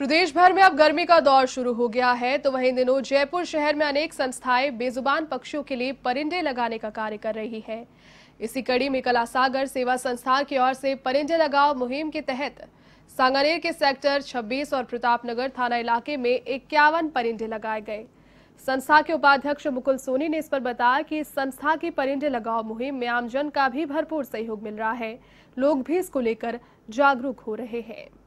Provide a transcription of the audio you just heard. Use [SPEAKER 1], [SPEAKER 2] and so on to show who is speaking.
[SPEAKER 1] प्रदेश भर में अब गर्मी का दौर शुरू हो गया है तो वहीं दिनों जयपुर शहर में अनेक संस्थाएं बेजुबान पक्षियों के लिए परिंदे लगाने का कार्य कर रही है इसी कड़ी में कला सागर सेवा संस्थान की ओर से परिंदे लगाओ मुहिम के तहत सांगानेर के सेक्टर 26 और प्रतापनगर थाना इलाके में इक्यावन परिंदे लगाए गए संस्था के उपाध्यक्ष मुकुल सोनी ने इस पर बताया कि इस संस्था की परिंदे लगाओ मुहिम में आमजन का भी भरपूर सहयोग मिल रहा है लोग भी इसको लेकर जागरूक हो रहे हैं